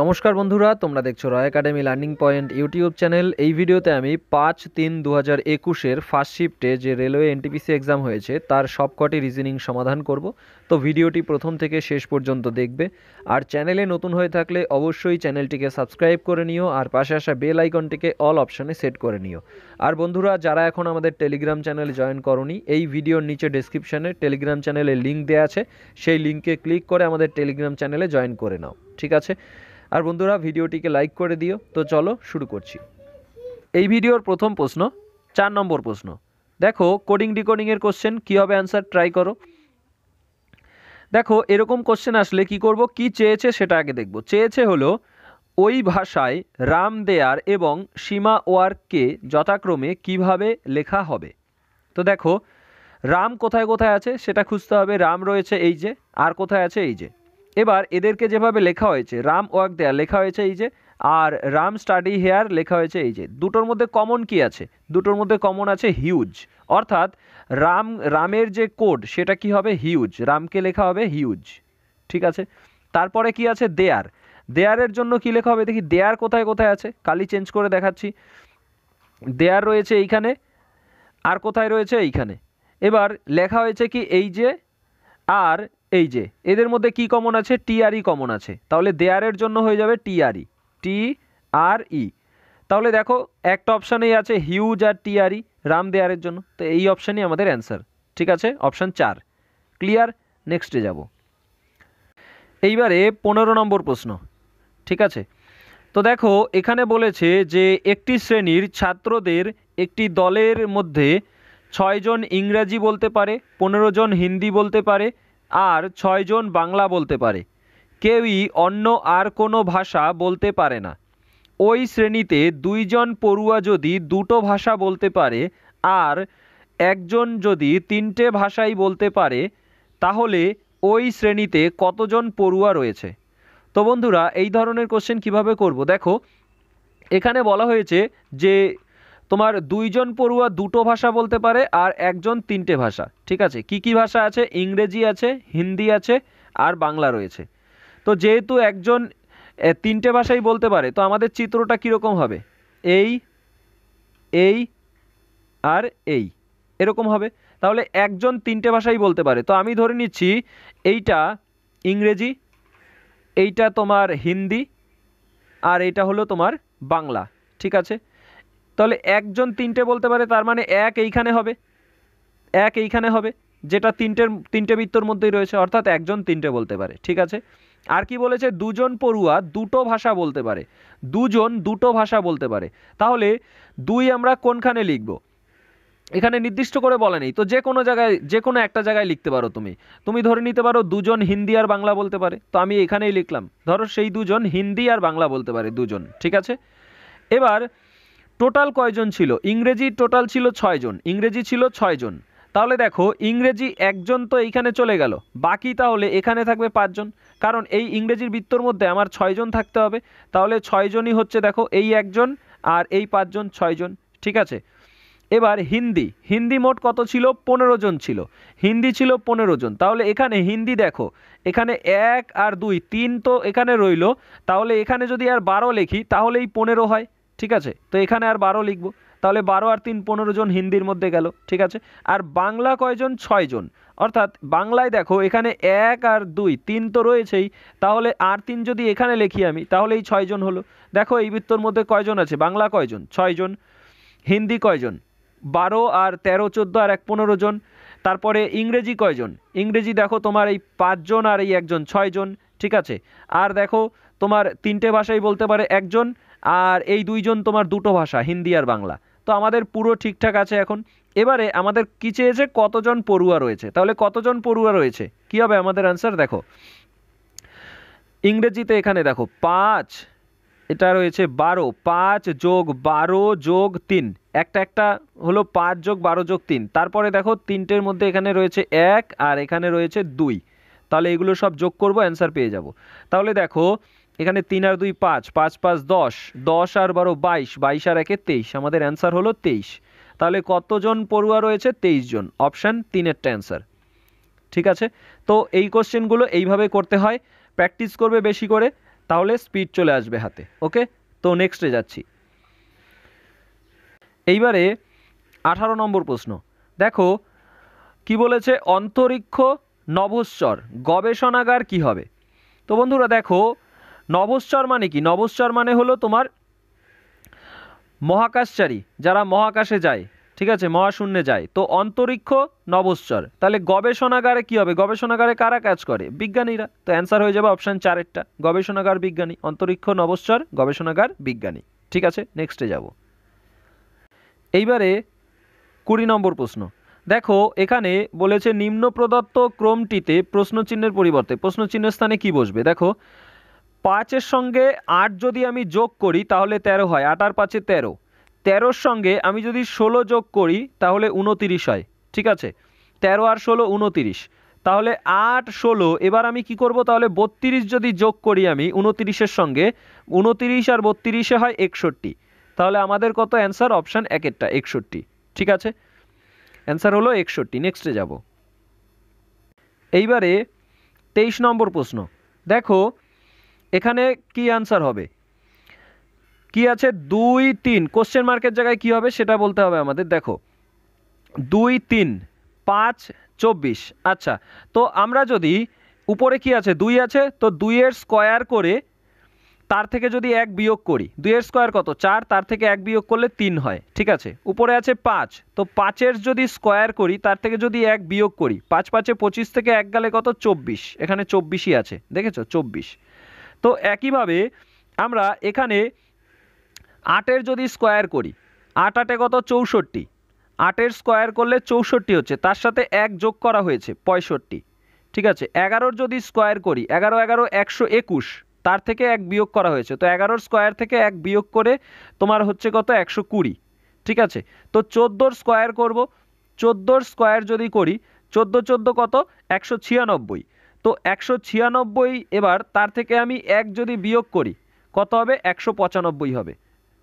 নমস্কার বন্ধুরা তোমরা দেখছো Roy academy learning point YouTube channel এই ভিডিওতে আমি পাঁচ তিন দু হাজার একুশের ফার্স্ট শিফটে যে রেলওয়ে এনটিপিসি এক্সাম হয়েছে তার সবকটি রিজনিং সমাধান করব তো ভিডিওটি প্রথম থেকে শেষ পর্যন্ত দেখবে আর চ্যানেলে নতুন হয়ে থাকলে অবশ্যই চ্যানেলটিকে সাবস্ক্রাইব করে নিও আর পাশে আসা বেল আইকনটিকে অল অপশানে সেট করে নিও আর বন্ধুরা যারা এখন আমাদের টেলিগ্রাম চ্যানেল জয়েন করনি এই ভিডিওর নিচে ডিসক্রিপশানে টেলিগ্রাম চ্যানেলে লিঙ্ক দেওয়া আছে সেই লিঙ্কে ক্লিক করে আমাদের টেলিগ্রাম চ্যানেলে জয়েন করে নাও ঠিক আছে আর বন্ধুরা ভিডিওটিকে লাইক করে দিও তো চলো শুরু করছি এই ভিডিওর প্রথম প্রশ্ন চার নম্বর প্রশ্ন দেখো কোডিং ডিকোডিংয়ের কোশ্চেন কী হবে অ্যান্সার ট্রাই করো দেখো এরকম কোশ্চেন আসলে কি করব কি চেয়েছে সেটা আগে দেখব চেয়েছে হলো ওই ভাষায় রাম দেয়ার এবং সীমা ওয়ার্ককে যথাক্রমে কিভাবে লেখা হবে তো দেখো রাম কোথায় কোথায় আছে সেটা খুঁজতে হবে রাম রয়েছে এই যে আর কোথায় আছে এই যে এবার এদেরকে যেভাবে লেখা হয়েছে রাম ওয়াক দেয়া লেখা হয়েছে এই যে আর রাম স্টাডি হেয়ার লেখা হয়েছে এই যে দুটোর মধ্যে কমন কি আছে দুটোর মধ্যে কমন আছে হিউজ অর্থাৎ রাম রামের যে কোড সেটা কি হবে হিউজ রামকে লেখা হবে হিউজ ঠিক আছে তারপরে কি আছে দেয়ার দেয়ারের জন্য কি লেখা হবে দেখি দেয়ার কোথায় কোথায় আছে কালি চেঞ্জ করে দেখাচ্ছি দেয়ার রয়েছে এইখানে আর কোথায় রয়েছে এইখানে এবার লেখা হয়েছে কি এই যে আর এই যে এদের মধ্যে কি কমন আছে টিআরই কমন e আছে তাহলে দেয়ারের জন্য হয়ে যাবে টিআরই টি আর ই তাহলে দেখো একটা অপশানেই আছে হিউজ আর টিআরই রাম দেয়ারের জন্য তো এই অপশানই আমাদের অ্যান্সার ঠিক আছে অপশান চার ক্লিয়ার নেক্সটে যাব এইবারে পনেরো নম্বর প্রশ্ন ঠিক আছে তো দেখো এখানে বলেছে যে একটি শ্রেণীর ছাত্রদের একটি দলের মধ্যে ছয়জন ইংরাজি বলতে পারে পনেরো জন হিন্দি বলতে পারে আর ছয়জন বাংলা বলতে পারে কেউই অন্য আর কোনো ভাষা বলতে পারে না ওই শ্রেণীতে দুইজন পড়ুয়া যদি দুটো ভাষা বলতে পারে আর একজন যদি তিনটে ভাষাই বলতে পারে তাহলে ওই শ্রেণীতে কতজন পড়ুয়া রয়েছে তো বন্ধুরা এই ধরনের কোশ্চেন কিভাবে করব দেখো এখানে বলা হয়েছে যে তোমার দুইজন পড়ুয়া দুটো ভাষা বলতে পারে আর একজন তিনটে ভাষা ঠিক আছে কি কি ভাষা আছে ইংরেজি আছে হিন্দি আছে আর বাংলা রয়েছে তো যেহেতু একজন তিনটে ভাষাই বলতে পারে তো আমাদের চিত্রটা কীরকম হবে এই এই আর এই এরকম হবে তাহলে একজন তিনটে ভাষাই বলতে পারে তো আমি ধরে নিচ্ছি এইটা ইংরেজি এইটা তোমার হিন্দি আর এটা হলো তোমার বাংলা ঠিক আছে তাহলে একজন তিনটে বলতে পারে তার মানে এক এইখানে হবে এক এইখানে হবে যেটা তিনটের তিনটে বৃত্তর মধ্যেই রয়েছে অর্থাৎ একজন তিনটে বলতে পারে ঠিক আছে আর কি বলেছে দুজন পড়ুয়া দুটো ভাষা বলতে পারে দুজন দুটো ভাষা বলতে পারে তাহলে দুই আমরা কোনখানে লিখব এখানে নির্দিষ্ট করে বলে নেই তো যে কোনো জায়গায় যে কোনো একটা জায়গায় লিখতে পারো তুমি তুমি ধরে নিতে পারো দুজন হিন্দি আর বাংলা বলতে পারে তো আমি এখানেই লিখলাম ধরো সেই দুজন হিন্দি আর বাংলা বলতে পারে দুজন ঠিক আছে এবার টোটাল কয়জন ছিল ইংরেজি টোটাল ছিল ছয়জন ইংরেজি ছিল ছয়জন তাহলে দেখো ইংরেজি একজন তো এইখানে চলে গেল বাকি তাহলে এখানে থাকবে পাঁচজন কারণ এই ইংরেজির বৃত্তর মধ্যে আমার ছয়জন থাকতে হবে তাহলে ছয়জনই হচ্ছে দেখো এই একজন আর এই পাঁচজন ছয়জন ঠিক আছে এবার হিন্দি হিন্দি মোট কত ছিল পনেরো জন ছিল হিন্দি ছিল পনেরো জন তাহলে এখানে হিন্দি দেখো এখানে এক আর দুই তিন তো এখানে রইল তাহলে এখানে যদি আর বারো লেখি তাহলেই পনেরো হয় ঠিক আছে তো এখানে আর বারো লিখবো তাহলে বারো আর তিন পনেরো জন হিন্দির মধ্যে গেল ঠিক আছে আর বাংলা কয়জন ছয়জন অর্থাৎ বাংলায় দেখো এখানে এক আর দুই তিন তো রয়েছেই তাহলে আর তিন যদি এখানে লিখি আমি তাহলে এই ছয়জন হলো দেখো এই বৃত্তর মধ্যে কয়জন আছে বাংলা কয়জন ছয়জন হিন্দি কয়জন বারো আর তেরো চোদ্দো আর এক পনেরো জন তারপরে ইংরেজি কয়জন ইংরেজি দেখো তোমার এই পাঁচজন আর এই একজন ছয়জন ঠিক আছে আর দেখো তোমার তিনটে ভাষাই বলতে পারে একজন আর এই দুইজন তোমার দুটো ভাষা হিন্দি আর বাংলা তো আমাদের পুরো ঠিকঠাক আছে এখন এবারে আমাদের কী চেয়েছে কতজন পড়ুয়া রয়েছে তাহলে কতজন পড়ুয়া রয়েছে কী হবে আমাদের অ্যান্সার দেখো ইংরেজিতে এখানে দেখো পাঁচ এটা রয়েছে বারো পাঁচ যোগ বারো যোগ তিন একটা একটা হলো পাঁচ যোগ বারো যোগ তিন তারপরে দেখো তিনটের মধ্যে এখানে রয়েছে এক আর এখানে রয়েছে দুই তাহলে এগুলো সব যোগ করব অ্যান্সার পেয়ে যাব তাহলে দেখো এখানে তিন আর দুই পাঁচ পাঁচ পাঁচ দশ দশ আর বারো বাইশ বাইশ আর একে তেইশ আমাদের অ্যান্সার হলো তেইশ তাহলে কতজন পড়ুয়া রয়েছে তেইশ জন অপশান তিনেরটা অ্যান্সার ঠিক আছে তো এই কোশ্চেনগুলো এইভাবে করতে হয় প্র্যাকটিস করবে বেশি করে তাহলে স্পিড চলে আসবে হাতে ওকে তো নেক্সটে যাচ্ছি এইবারে আঠারো নম্বর প্রশ্ন দেখো কি বলেছে অন্তরিক্ষ নভস্বর গবেষণাগার কি হবে তো বন্ধুরা দেখো নবশ্চর মানে কি নবশ্চর মানে হলো তোমার মহাকাশচারী যারা মহাকাশে যায় ঠিক আছে মহাশূন্যে যায় তো অন্তরিক্ষ নবশ্চর তাহলে গবেষণাগারে কি হবে গবেষণাগারে কারা কাজ করে বিজ্ঞানীরা তো অ্যান্সার হয়ে যাবে অপশান চারেরটা গবেষণাগার বিজ্ঞানী অন্তরিক্ষ নবশ্চর গবেষণাগার বিজ্ঞানী ঠিক আছে নেক্সটে যাব এইবারে কুড়ি নম্বর প্রশ্ন দেখো এখানে বলেছে নিম্ন প্রদত্ত ক্রমটিতে প্রশ্নচিহ্নের পরিবর্তে প্রশ্নচিহ্নের স্থানে কি বসবে দেখো পাঁচের সঙ্গে আট যদি আমি যোগ করি তাহলে তেরো হয় আট আর পাঁচে তেরো তেরোর সঙ্গে আমি যদি ষোলো যোগ করি তাহলে উনতিরিশ হয় ঠিক আছে তেরো আর ষোলো উনতিরিশ তাহলে আট ষোলো এবার আমি কি করব তাহলে বত্রিশ যদি যোগ করি আমি উনতিরিশের সঙ্গে উনতিরিশ আর বত্রিশে হয় একষট্টি তাহলে আমাদের কত অ্যান্সার অপশান এক একটা একষট্টি ঠিক আছে অ্যান্সার হলো একষট্টি নেক্সটে যাব এইবারে তেইশ নম্বর প্রশ্ন দেখো এখানে কি আনসার হবে কি আছে দুই তিন কোশ্চেন মার্কের জায়গায় কি হবে সেটা বলতে হবে আমাদের দেখো দুই তিন পাঁচ চব্বিশ আচ্ছা তো আমরা যদি উপরে কি আছে দুই আছে তো দুইয়ের স্কোয়ার করে তার থেকে যদি এক বিয়োগ করি দুইয়ের স্কোয়ার কত চার তার থেকে এক বিয়োগ করলে তিন হয় ঠিক আছে উপরে আছে পাঁচ তো পাঁচের যদি স্কোয়ার করি তার থেকে যদি এক বিয়োগ করি পাঁচ পাঁচে পঁচিশ থেকে এক গালে কত চব্বিশ এখানে চব্বিশই আছে দেখেছো চব্বিশ তো একইভাবে আমরা এখানে আটের যদি স্কোয়ার করি আট আটে কত চৌষট্টি আটের স্কোয়ার করলে চৌষট্টি হচ্ছে তার সাথে এক যোগ করা হয়েছে পঁয়ষট্টি ঠিক আছে এগারোর যদি স্কোয়ার করি এগারো এগারো একশো একুশ তার থেকে এক বিয়োগ করা হয়েছে তো এগারোর স্কোয়ার থেকে এক বিয়োগ করে তোমার হচ্ছে কত একশো কুড়ি ঠিক আছে তো চোদ্দোর স্কোয়ার করব চোদ্দোর স্কোয়ার যদি করি চোদ্দো চোদ্দো কত একশো ছিয়ানব্বই তো একশো ছিয়ানব্বই এবার তার থেকে আমি এক যদি বিয়োগ করি কত হবে একশো পঁচানব্বই হবে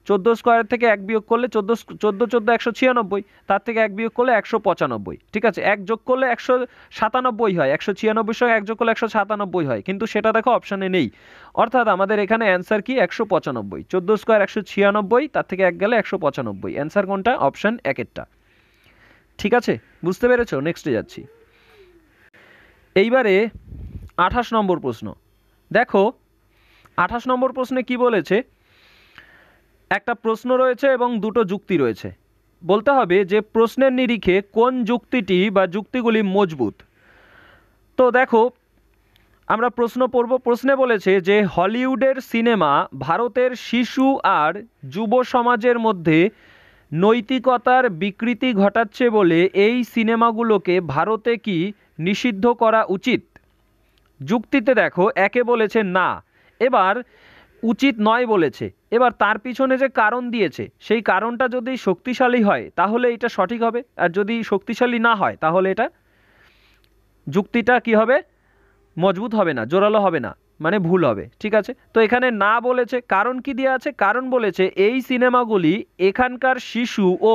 চোদ্দো স্কোয়ার থেকে এক বিয়োগ করলে চোদ্দো চোদ্দো চোদ্দো একশো ছিয়ানব্বই তার থেকে এক বিয়োগ করলে একশো পঁচানব্বই ঠিক আছে এক যোগ করলে একশো সাতানব্বই হয় একশো ছিয়ানব্বই সঙ্গে এক যোগ করলে একশো সাতানব্বই হয় কিন্তু সেটা দেখো অপশানে নেই অর্থাৎ আমাদের এখানে অ্যান্সার কি একশো পঁচানব্বই চোদ্দো স্কোয়ার একশো ছিয়ানব্বই তার থেকে এক গেলে একশো পঁচানব্বই অ্যান্সার কোনটা অপশান একেরটা ঠিক আছে বুঝতে পেরেছো নেক্সটে যাচ্ছি এইবারে আঠাশ নম্বর প্রশ্ন দেখো আঠাশ নম্বর প্রশ্নে কি বলেছে একটা প্রশ্ন রয়েছে এবং দুটো যুক্তি রয়েছে বলতে হবে যে প্রশ্নের নিরিখে কোন যুক্তিটি বা যুক্তিগুলি মজবুত তো দেখো আমরা প্রশ্ন পড়ব প্রশ্নে বলেছে যে হলিউডের সিনেমা ভারতের শিশু আর যুব সমাজের মধ্যে নৈতিকতার বিকৃতি ঘটাচ্ছে বলে এই সিনেমাগুলোকে ভারতে কি নিষিদ্ধ করা উচিত যুক্তিতে দেখো একে বলেছে না এবার উচিত নয় বলেছে এবার তার পিছনে যে কারণ দিয়েছে সেই কারণটা যদি শক্তিশালী হয় তাহলে এটা সঠিক হবে আর যদি শক্তিশালী না হয় তাহলে এটা যুক্তিটা কি হবে মজবুত হবে না জোরালো হবে না মানে ভুল হবে ঠিক আছে তো এখানে না বলেছে কারণ কি দেওয়া আছে কারণ বলেছে এই সিনেমাগুলি এখানকার শিশু ও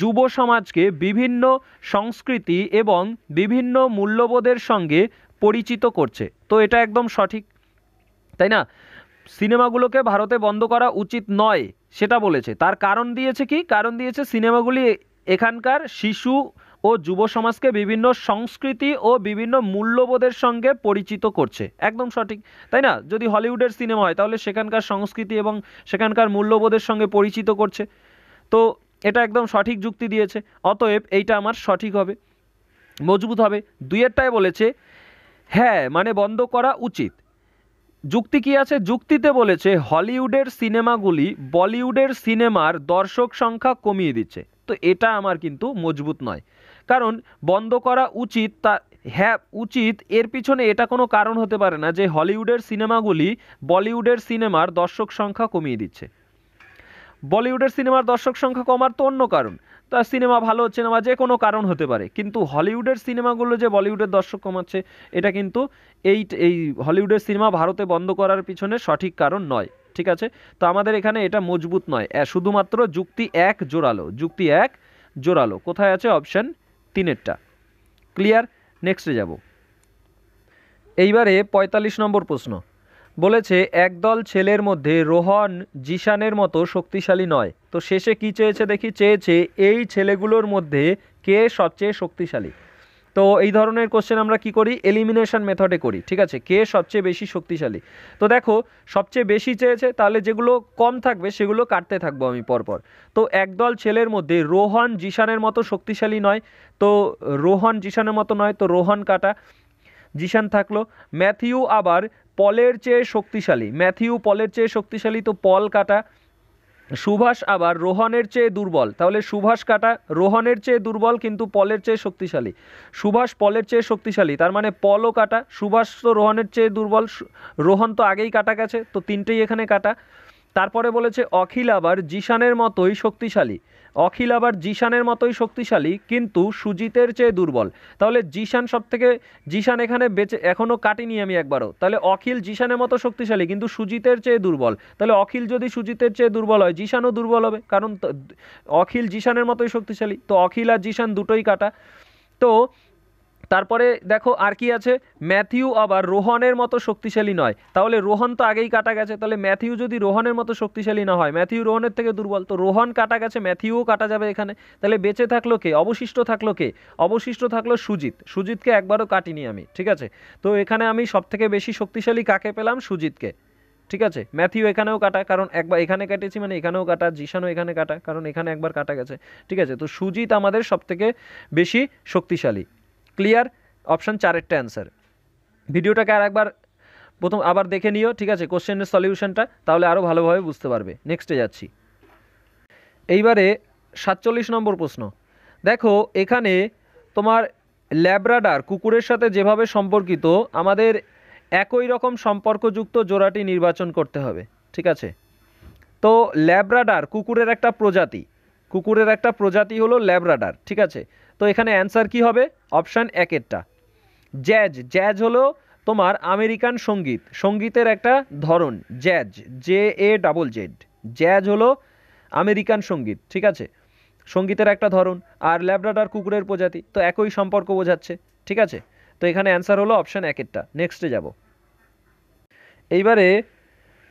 যুব সমাজকে বিভিন্ন সংস্কৃতি এবং বিভিন্ন মূল্যবোধের সঙ্গে পরিচিত করছে তো এটা একদম সঠিক তাই না সিনেমাগুলোকে ভারতে বন্ধ করা উচিত নয় সেটা বলেছে তার কারণ দিয়েছে কি কারণ দিয়েছে সিনেমাগুলি এখানকার শিশু ও যুব সমাজকে বিভিন্ন সংস্কৃতি ও বিভিন্ন মূল্যবোধের সঙ্গে পরিচিত করছে একদম সঠিক তাই না যদি হলিউডের সিনেমা হয় তাহলে সেখানকার সংস্কৃতি এবং সেখানকার মূল্যবোধের সঙ্গে পরিচিত করছে তো এটা একদম সঠিক যুক্তি দিয়েছে অতএব এইটা আমার সঠিক হবে মজবুত হবে দুইয়েরটাই বলেছে হ্যাঁ মানে বন্ধ করা উচিত যুক্তি কি আছে যুক্তিতে বলেছে হলিউডের সিনেমাগুলি বলিউডের সিনেমার দর্শক সংখ্যা কমিয়ে দিচ্ছে তো এটা আমার কিন্তু মজবুত নয় কারণ বন্ধ করা উচিত তা হ্যাঁ উচিত এর পিছনে এটা কোনো কারণ হতে পারে না যে হলিউডের সিনেমাগুলি বলিউডের সিনেমার দর্শক সংখ্যা কমিয়ে দিচ্ছে বলিউডের সিনেমার দর্শক সংখ্যা কমার তো অন্য কারণ তার সিনেমা ভালো হচ্ছে না বা যে কোনো কারণ হতে পারে কিন্তু হলিউডের সিনেমাগুলো যে বলিউডের দর্শক কমাচ্ছে এটা কিন্তু এই এই হলিউডের সিনেমা ভারতে বন্ধ করার পিছনে সঠিক কারণ নয় ঠিক আছে তো আমাদের এখানে এটা মজবুত নয় শুধুমাত্র যুক্তি এক জোরালো যুক্তি এক জোরালো কোথায় আছে অপশান তিনেরটা ক্লিয়ার নেক্সটে যাব এইবারে ৪৫ নম্বর প্রশ্ন বলেছে একদল ছেলের মধ্যে রোহন জিশানের মতো শক্তিশালী নয় তো শেষে কি চেয়েছে দেখি চেয়েছে এই ছেলেগুলোর মধ্যে কে সবচেয়ে শক্তিশালী তো এই ধরনের কোশ্চেন আমরা কি করি এলিমিনেশন মেথডে করি ঠিক আছে কে সবচেয়ে বেশি শক্তিশালী তো দেখো সবচেয়ে বেশি চেয়েছে তাহলে যেগুলো কম থাকবে সেগুলো কাটতে থাকবো আমি পরপর তো একদল ছেলের মধ্যে রোহন জিশানের মতো শক্তিশালী নয় তো রোহন জিশানের মতো নয় তো রোহন কাটা জিশান থাকলো ম্যাথিউ আবার পলের চেয়ে শক্তিশালী ম্যাথিউ পলের চেয়ে শক্তিশালী তো পল কাটা সুভাষ আবার রোহনের চেয়ে দুর্বল তাহলে সুভাষ কাটা রোহনের চেয়ে দুর্বল কিন্তু পলের চেয়ে শক্তিশালী সুভাষ পলের চেয়ে শক্তিশালী তার মানে পলও কাটা সুভাষ তো রোহনের চেয়ে দুর্বল রোহন তো আগেই কাটা গেছে তো তিনটেই এখানে কাটা তারপরে বলেছে অখিল আবার জিশানের মতোই শক্তিশালী অখিল আবার জিশানের মতোই শক্তিশালী কিন্তু সুজিতের চেয়ে দুর্বল তাহলে জিশান সব থেকে জিশান এখানে বেঁচে এখনও কাটিনি আমি একবারও তাহলে অখিল জিশানের মতো শক্তিশালী কিন্তু সুজিতের চেয়ে দুর্বল তাহলে অখিল যদি সুজিতের চেয়ে দুর্বল হয় জিশানও দুর্বল হবে কারণ অখিল জিশানের মতোই শক্তিশালী তো অখিল আর জিশান দুটোই কাটা তো তারপরে দেখো আর কি আছে ম্যাথিউ আবার রোহনের মতো শক্তিশালী নয় তাহলে রোহন তো আগেই কাটা গেছে তাহলে ম্যাথিউ যদি রোহনের মতো শক্তিশালী না হয় ম্যাথিউ রোহনের থেকে দুর্বল তো রোহন কাটা গেছে ম্যাথিউও কাটা যাবে এখানে তাহলে বেঁচে থাকলো কে অবশিষ্ট থাকলো কে অবশিষ্ট থাকলো সুজিত সুজিতকে একবারও কাটিনি আমি ঠিক আছে তো এখানে আমি সবথেকে বেশি শক্তিশালী কাকে পেলাম সুজিতকে ঠিক আছে ম্যাথিউ এখানেও কাটা কারণ একবার এখানে কাটেছি মানে এখানেও কাটা জিশানও এখানে কাটা কারণ এখানে একবার কাটা গেছে ঠিক আছে তো সুজিত আমাদের সবথেকে বেশি শক্তিশালী ক্লিয়ার অপশান চারেরটা অ্যান্সার ভিডিওটাকে আর একবার প্রথম আবার দেখে নিও ঠিক আছে কোশ্চেনের সলিউশনটা তাহলে আরও ভালোভাবে বুঝতে পারবে নেক্সটে যাচ্ছি এইবারে সাতচল্লিশ নম্বর প্রশ্ন দেখো এখানে তোমার ল্যাব্রাডার কুকুরের সাথে যেভাবে সম্পর্কিত আমাদের একই রকম সম্পর্কযুক্ত জোড়াটি নির্বাচন করতে হবে ঠিক আছে তো ল্যাব্রাডার কুকুরের একটা প্রজাতি কুকুরের একটা প্রজাতি হলো ল্যাবরাডার ঠিক আছে তো এখানে অ্যান্সার কি হবে অপশান একেরটা জ্যাজ জ্যাজ হলো তোমার আমেরিকান সঙ্গীত সঙ্গীতের একটা ধরন jazz J A double Z jazz হলো আমেরিকান সঙ্গীত ঠিক আছে সঙ্গীতের একটা ধরন আর ল্যাবরাডার কুকুরের প্রজাতি তো একই সম্পর্ক বোঝাচ্ছে ঠিক আছে তো এখানে অ্যান্সার হলো অপশান একেরটা নেক্সটে যাব এইবারে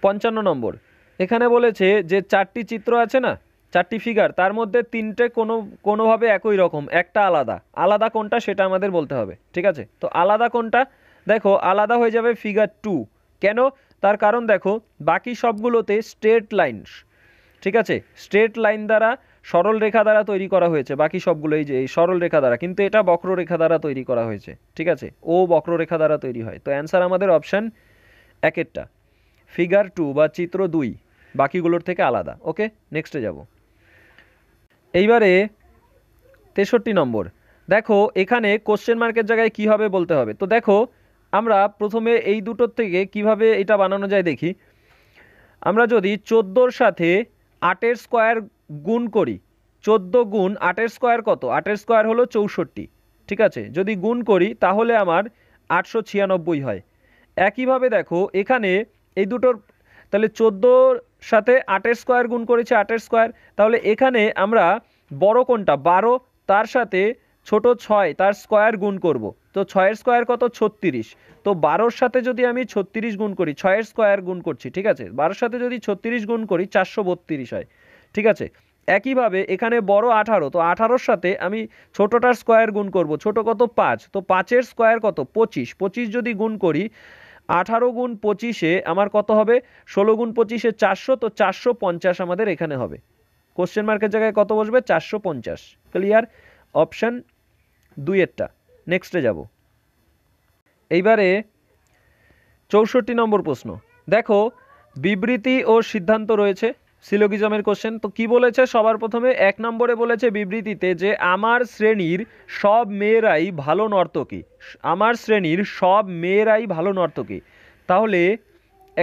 পঞ্চান্ন নম্বর এখানে বলেছে যে চারটি চিত্র আছে না চারটি ফিগার তার মধ্যে তিনটে কোনো কোনোভাবে একই রকম একটা আলাদা আলাদা কোনটা সেটা আমাদের বলতে হবে ঠিক আছে তো আলাদা কোনটা দেখো আলাদা হয়ে যাবে ফিগার টু কেন তার কারণ দেখো বাকি সবগুলোতে স্ট্রেট লাইন ঠিক আছে স্ট্রেট লাইন দ্বারা সরল রেখা দ্বারা তৈরি করা হয়েছে বাকি সবগুলো এই যে এই সরল রেখা দ্বারা কিন্তু এটা বক্ররেখা দ্বারা তৈরি করা হয়েছে ঠিক আছে ও বক্ররেখা দ্বারা তৈরি হয় তো অ্যান্সার আমাদের অপশান একেরটা ফিগার টু বা চিত্র দুই বাকিগুলোর থেকে আলাদা ওকে নেক্সটে যাব এইবারে তেষট্টি নম্বর দেখো এখানে কোশ্চেন মার্কের জায়গায় কি হবে বলতে হবে তো দেখো আমরা প্রথমে এই দুটোর থেকে কিভাবে এটা বানানো যায় দেখি আমরা যদি চোদ্দোর সাথে আটের স্কোয়ার গুণ করি চোদ্দো গুণ আটের স্কোয়ার কত আটের স্কোয়ার হলো চৌষট্টি ঠিক আছে যদি গুণ করি তাহলে আমার আটশো ছিয়ানব্বই হয় একইভাবে দেখো এখানে এই দুটোর তাহলে চোদ্দোর সাথে আটের স্কোয়ার গুণ করেছি আটের স্কোয়ার তাহলে এখানে আমরা বড় কোনটা বারো তার সাথে ছোট ছয় তার স্কোয়ার গুণ করব তো ছয়ের স্কোয়ার কত ছত্রিশ তো বারোর সাথে যদি আমি ছত্রিশ গুণ করি ছয়ের স্কোয়ার গুণ করছি ঠিক আছে বারোর সাথে যদি ছত্রিশ গুণ করি চারশো বত্রিশ হয় ঠিক আছে একইভাবে এখানে বড় আঠারো তো আঠারোর সাথে আমি ছোটোটার স্কোয়ার গুণ করব ছোট কত পাঁচ তো পাঁচের স্কোয়ার কত পঁচিশ পঁচিশ যদি গুণ করি আঠারো গুণ পঁচিশে আমার কত হবে ষোলো গুণ পঁচিশে চারশো তো চারশো পঞ্চাশ আমাদের এখানে হবে কোশ্চেন মার্কের জায়গায় কত বসবে চারশো পঞ্চাশ ক্লিয়ার অপশান দুইয়েরটা নেক্সটে যাব এইবারে চৌষট্টি নম্বর প্রশ্ন দেখো বিবৃতি ও সিদ্ধান্ত রয়েছে সিলোগিজমের কোশ্চেন তো কি বলেছে সবার প্রথমে এক নম্বরে বলেছে বিবৃতিতে যে আমার শ্রেণীর সব মেয়েরাই ভালো নর্তকী আমার শ্রেণীর সব মেয়েরাই ভালো নর্তকী তাহলে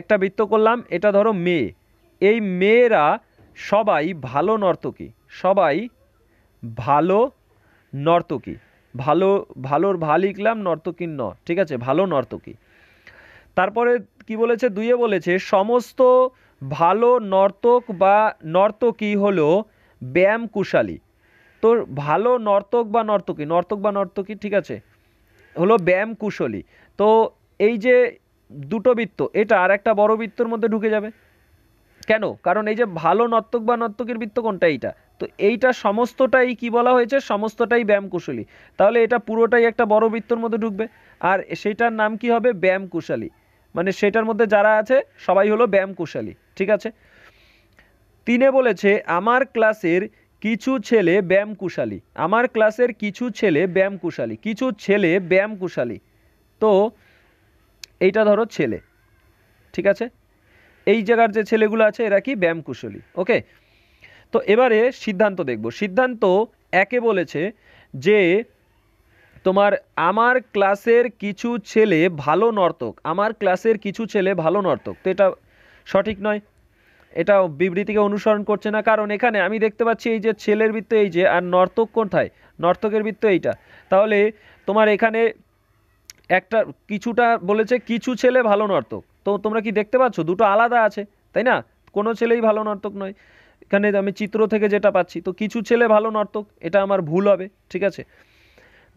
একটা বৃত্ত করলাম এটা ধরো মেয়ে এই মেয়েরা সবাই ভালো নর্তকী সবাই ভালো নর্তকী ভালো ভালোর ভা লিখলাম নর্তকীর ন ঠিক আছে ভালো নর্তকী তারপরে কি বলেছে দুইয়ে বলেছে সমস্ত ভালো নর্তক বা নর্তকী হলো ব্যায়াম কুশালী তো ভালো নর্তক বা নর্তকী নর্তক বা নর্তকী ঠিক আছে হলো ব্যায়াম কুশলী তো এই যে দুটো বৃত্ত এটা আর একটা বড় বৃত্তর মধ্যে ঢুকে যাবে কেন কারণ এই যে ভালো নর্তক বা নর্তকীর বৃত্ত কোনটা এইটা তো এইটা সমস্তটাই কি বলা হয়েছে সমস্তটাই ব্যায়াম কুশলী তাহলে এটা পুরোটাই একটা বড় বৃত্তর মধ্যে ঢুকবে আর সেটার নাম কি হবে ব্যায়াম কুশলী মানে সেটার মধ্যে যারা আছে সবাই হলো ব্যায়াম কুশলী ঠিক আছে তিনে বলেছে আমার ক্লাসের কিছু ছেলে ব্যায়াম কুশালী আমার ক্লাসের কিছু ছেলে ব্যায়াম কুশালী কিছু ছেলে ব্যায়াম কুশালী তো এইটা ধরো ছেলে ঠিক আছে এই জায়গার যে ছেলেগুলো আছে এরা কি ব্যায়াম কুশলী ওকে তো এবারে সিদ্ধান্ত দেখব সিদ্ধান্ত একে বলেছে যে তোমার আমার ক্লাসের কিছু ছেলে ভালো নর্তক আমার ক্লাসের কিছু ছেলে ভালো নর্তক তো এটা সঠিক নয় এটা বিবৃতিকে অনুসরণ করছে না কারণ এখানে আমি দেখতে পাচ্ছি এই যে ছেলের বৃত্ত এই যে আর নর্তক কোথায় নর্তকের বৃত্ত এইটা তাহলে তোমার এখানে একটা কিছুটা বলেছে কিছু ছেলে ভালো নর্তক তো তোমরা কি দেখতে পাচ্ছ দুটো আলাদা আছে তাই না কোনো ছেলেই ভালো নর্তক নয় এখানে আমি চিত্র থেকে যেটা পাচ্ছি তো কিছু ছেলে ভালো নর্তক এটা আমার ভুল হবে ঠিক আছে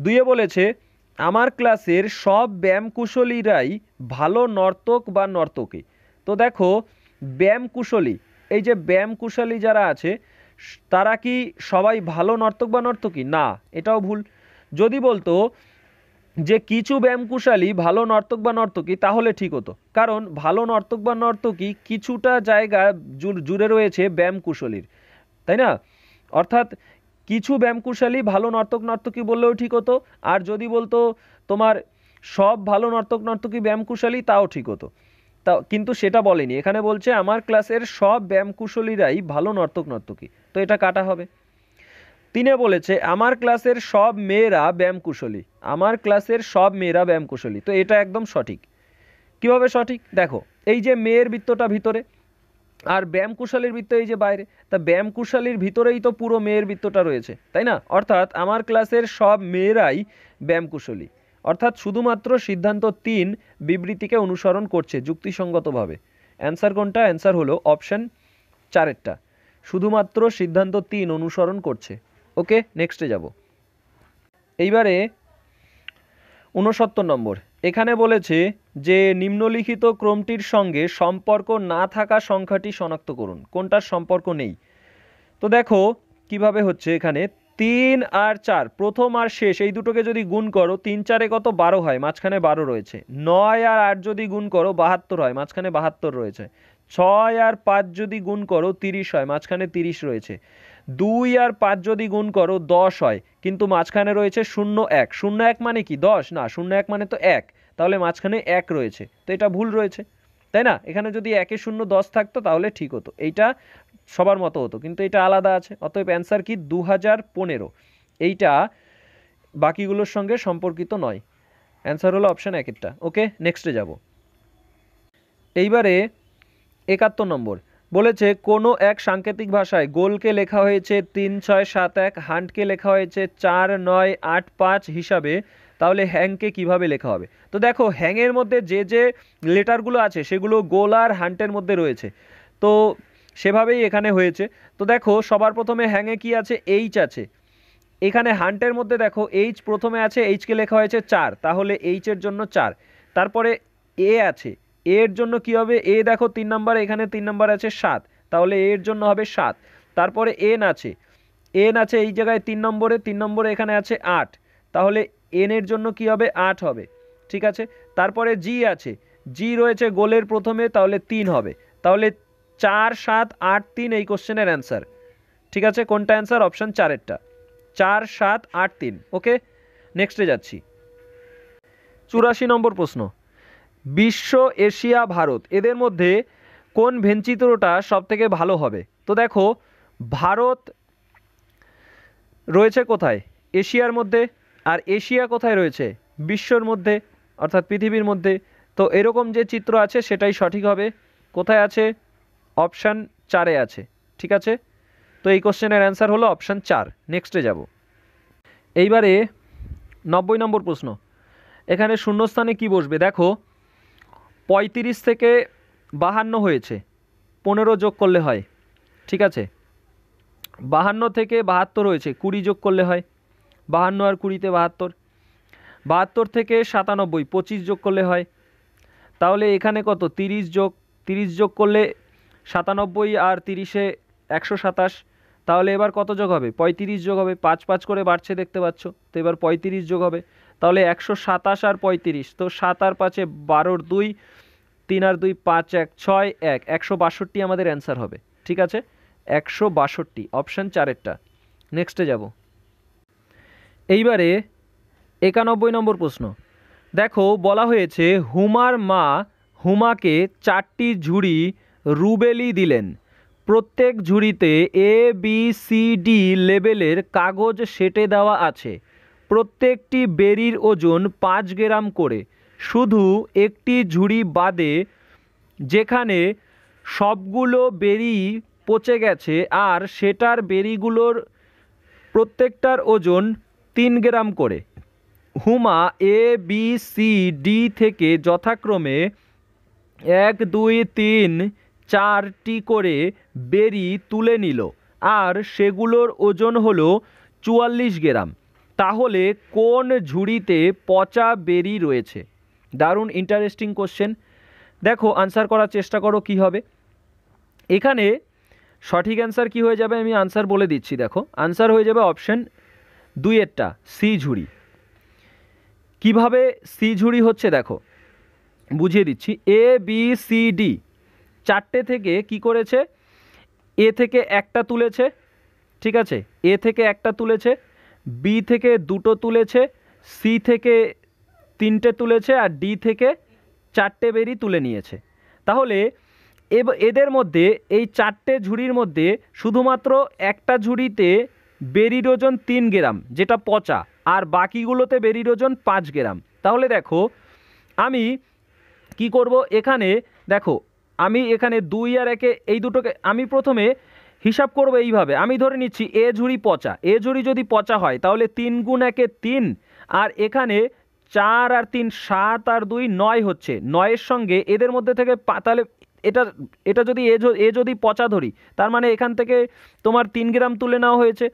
দুইয়ে বলেছে আমার ক্লাসের সব ব্যায়াম কুশলীরাই ভালো নর্তক বা নর্তকী তো দেখো ব্যায়াম কুশলী এই যে ব্যায়াম কুশলী যারা আছে তারা কি সবাই ভালো নর্তক বা নর্তকী না এটাও ভুল যদি বলতো যে কিছু ব্যায়াম কুশালী ভালো নর্তক বা নর্তকী তাহলে ঠিক হতো কারণ ভালো নর্তক বা নর্তকী কিছুটা জায়গা জুড়ে রয়েছে ব্যায়াম কুশলীর তাই না অর্থাৎ কিছু ব্যায়াম কুশালী ভালো নর্তক নর্তকী বললেও ঠিক হতো আর যদি বলতো তোমার সব ভালো নর্তক নর্তকী ব্যায়াম কুশালী তাও ঠিক হতো তা কিন্তু সেটা বলেনি এখানে বলছে আমার ক্লাসের সব ব্যায়াম কুশলীরাই ভালো নর্তক নর্তকী তো এটা কাটা হবে তিনে বলেছে আমার ক্লাসের সব মেয়েরা ব্যায়াম কুশলী আমার ক্লাসের সব মেয়েরা ব্যায়াম কুশলী তো এটা একদম সঠিক কিভাবে সঠিক দেখো এই যে মেয়ের বৃত্তটা ভিতরে আর ব্যায়াম কুশলীর বৃত্ত এই যে বাইরে তা ব্যায়াম কুশলীর ভিতরেই তো পুরো মেয়ের বৃত্তটা রয়েছে তাই না অর্থাৎ আমার ক্লাসের সব মেয়েরাই ব্যায়াম কুশলী অর্থাৎ শুধুমাত্র সিদ্ধান্ত তিন বিবৃতিকে অনুসরণ করছে যুক্তিসঙ্গতভাবে অ্যান্সার কোনটা অ্যান্সার হলো অপশান চারেরটা শুধুমাত্র সিদ্ধান্ত তিন অনুসরণ করছে ওকে নেক্সটে যাব এইবারে উনসত্তর নম্বর এখানে বলেছে যে নিম্নলিখিত ক্রমটির সঙ্গে সম্পর্ক না থাকা সংখ্যাটি শনাক্ত করুন কোনটার সম্পর্ক নেই তো দেখো কিভাবে হচ্ছে এখানে তিন আর চার প্রথম আর শেষ এই দুটোকে যদি গুণ করো তিন চারে কত বারো হয় মাঝখানে বারো রয়েছে নয় আর আট যদি গুণ করো বাহাত্তর হয় মাঝখানে বাহাত্তর রয়েছে ছয় আর পাঁচ যদি গুণ করো তিরিশ হয় মাঝখানে তিরিশ রয়েছে দুই আর পাঁচ যদি গুণ করো দশ হয় কিন্তু মাঝখানে রয়েছে শূন্য এক শূন্য এক মানে কি দশ না শূন্য এক মানে তো এক তাহলে মাঝখানে এক রয়েছে তো এটা ভুল রয়েছে তাই না এখানে যদি একে শূন্য দশ থাকতো তাহলে ঠিক হতো এইটা সবার মতো হতো কিন্তু এটা আলাদা আছে অতএব অ্যান্সার কি দু হাজার পনেরো এইটা বাকিগুলোর সঙ্গে সম্পর্কিত নয় অ্যান্সার হলো অপশান একটা ওকে নেক্সটে যাব এইবারে একাত্তর নম্বর বলেছে কোনো এক সাংকেতিক ভাষায় গোলকে লেখা হয়েছে তিন ছয় সাত এক হান্টকে লেখা হয়েছে চার নয় আট পাঁচ হিসাবে তাহলে হ্যাংকে কিভাবে লেখা হবে তো দেখো হ্যাংয়ের মধ্যে যে যে লেটারগুলো আছে সেগুলো গোল আর হান্টের মধ্যে রয়েছে তো সেভাবেই এখানে হয়েছে তো দেখো সবার প্রথমে হ্যাংয়ে কি আছে এইচ আছে এখানে হান্টের মধ্যে দেখো এইচ প্রথমে আছে এইচকে লেখা হয়েছে চার তাহলে এইচের জন্য চার তারপরে এ আছে এর জন্য কি হবে এ দেখো তিন নাম্বার এখানে তিন নাম্বার আছে সাত তাহলে এর জন্য হবে সাত তারপরে এন আছে এন আছে এই জায়গায় তিন নম্বরে তিন নম্বরে এখানে আছে আট তাহলে এন এর জন্য কি হবে আট হবে ঠিক আছে তারপরে জি আছে জি রয়েছে গোলের প্রথমে তাহলে তিন হবে তাহলে চার সাত আট তিন এই কোশ্চেনের অ্যান্সার ঠিক আছে কোনটা অ্যান্সার অপশান চারেরটা চার সাত আট তিন ওকে নেক্সটে যাচ্ছি চুরাশি নম্বর প্রশ্ন বিশ্ব এশিয়া ভারত এদের মধ্যে কোন ভেনচিত্রটা সবথেকে ভালো হবে তো দেখো ভারত রয়েছে কোথায় এশিয়ার মধ্যে আর এশিয়া কোথায় রয়েছে বিশ্বর মধ্যে অর্থাৎ পৃথিবীর মধ্যে তো এরকম যে চিত্র আছে সেটাই সঠিক হবে কোথায় আছে অপশান চারে আছে ঠিক আছে তো এই কোশ্চেনের অ্যান্সার হলো অপশান চার নেক্সটে যাব এইবারে নব্বই নম্বর প্রশ্ন এখানে শূন্যস্থানে কি বসবে দেখো পঁয়ত্রিশ থেকে বাহান্ন হয়েছে পনেরো যোগ করলে হয় ঠিক আছে বাহান্ন থেকে বাহাত্তর হয়েছে কুড়ি যোগ করলে হয় বাহান্ন আর কুড়িতে বাহাত্তর বাহাত্তর থেকে সাতানব্বই পঁচিশ যোগ করলে হয় তাহলে এখানে কত তিরিশ যোগ তিরিশ যোগ করলে সাতানব্বই আর তিরিশে একশো সাতাশ তাহলে এবার কত যোগ হবে পঁয়ত্রিশ যোগ হবে পাঁচ পাঁচ করে বাড়ছে দেখতে পাচ্ছ তো এবার পঁয়ত্রিশ যোগ হবে তাহলে একশো সাতাশ আর পঁয়ত্রিশ তো সাত আর পাঁচে বারোর দুই তিন আর দুই পাঁচ এক ছয় এক একশো বাষট্টি আমাদের অ্যান্সার হবে ঠিক আছে একশো বাষট্টি অপশান চারেরটা নেক্সটে যাব এইবারে একানব্বই নম্বর প্রশ্ন দেখো বলা হয়েছে হুমার মা হুমাকে চারটি ঝুড়ি রুবেলি দিলেন প্রত্যেক ঝুড়িতে এ বি সি ডি লেবেলের কাগজ সেটে দেওয়া আছে প্রত্যেকটি বেরির ওজন পাঁচ গ্রাম করে শুধু একটি ঝুড়ি বাদে যেখানে সবগুলো বেরি পচে গেছে আর সেটার বেরিগুলোর প্রত্যেকটার ওজন তিন গ্রাম করে হুমা এ বি সি ডি থেকে যথাক্রমে এক দুই তিন চারটি করে বেরি তুলে নিল আর সেগুলোর ওজন হল চুয়াল্লিশ গ্রাম তাহলে কোন ঝুড়িতে পচা বেরি রয়েছে দারুণ ইন্টারেস্টিং কোশ্চেন দেখো আনসার করার চেষ্টা করো কি হবে এখানে সঠিক অ্যান্সার কি হয়ে যাবে আমি আনসার বলে দিচ্ছি দেখো আনসার হয়ে যাবে অপশন দুইয়েরটা সি ঝুড়ি কিভাবে সি ঝুড়ি হচ্ছে দেখো বুঝিয়ে দিচ্ছি এ বি সি ডি চারটে থেকে কি করেছে এ থেকে একটা তুলেছে ঠিক আছে এ থেকে একটা তুলেছে বি থেকে দুটো তুলেছে সি থেকে তিনটে তুলেছে আর ডি থেকে চারটে বেরি তুলে নিয়েছে তাহলে এদের মধ্যে এই চারটে ঝুড়ির মধ্যে শুধুমাত্র একটা ঝুড়িতে বেরির ওজন তিন গ্রাম যেটা পচা আর বাকিগুলোতে বেরির ওজন পাঁচ গ্রাম তাহলে দেখো আমি কি করব এখানে দেখো আমি এখানে দুই আর একে এই দুটোকে আমি প্রথমে হিসাব করব এইভাবে আমি ধরে নিচ্ছি এ ঝুড়ি পচা এ ঝুড়ি যদি পচা হয় তাহলে তিন গুণ একে তিন আর এখানে চার আর তিন সাত আর দুই নয় হচ্ছে নয়ের সঙ্গে এদের মধ্যে থেকে তাহলে এটা এটা যদি এ যদি পচা ধরি তার মানে এখান থেকে তোমার তিন গ্রাম তুলে নেওয়া হয়েছে